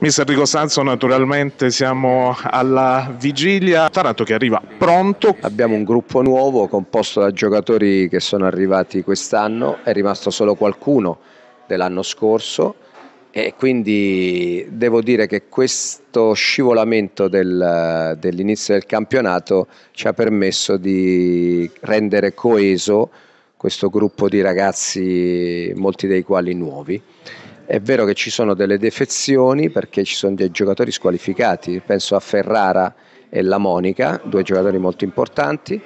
Mister Enrico Sanzo, naturalmente siamo alla vigilia. Taranto che arriva pronto. Abbiamo un gruppo nuovo composto da giocatori che sono arrivati quest'anno, è rimasto solo qualcuno dell'anno scorso e quindi devo dire che questo scivolamento del, dell'inizio del campionato ci ha permesso di rendere coeso questo gruppo di ragazzi, molti dei quali nuovi. È vero che ci sono delle defezioni perché ci sono dei giocatori squalificati, penso a Ferrara e la Monica, due giocatori molto importanti.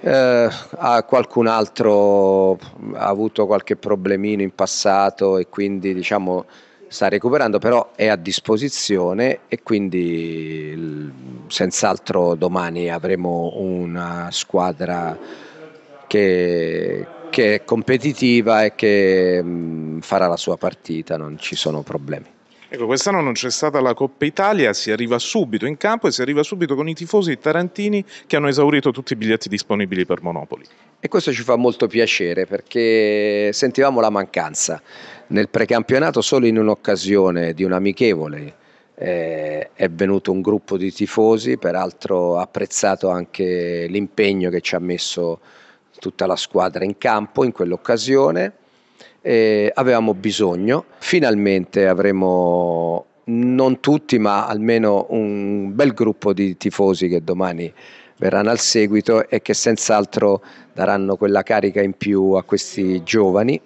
Eh, a qualcun altro ha avuto qualche problemino in passato e quindi diciamo sta recuperando, però è a disposizione e quindi senz'altro domani avremo una squadra che, che è competitiva e che mm, farà la sua partita, non ci sono problemi. Ecco, quest'anno non c'è stata la Coppa Italia, si arriva subito in campo e si arriva subito con i tifosi tarantini che hanno esaurito tutti i biglietti disponibili per Monopoli. E questo ci fa molto piacere perché sentivamo la mancanza. Nel precampionato solo in un'occasione di un amichevole eh, è venuto un gruppo di tifosi, peraltro apprezzato anche l'impegno che ci ha messo tutta la squadra in campo in quell'occasione eh, avevamo bisogno. Finalmente avremo non tutti, ma almeno un bel gruppo di tifosi che domani verranno al seguito e che senz'altro daranno quella carica in più a questi giovani.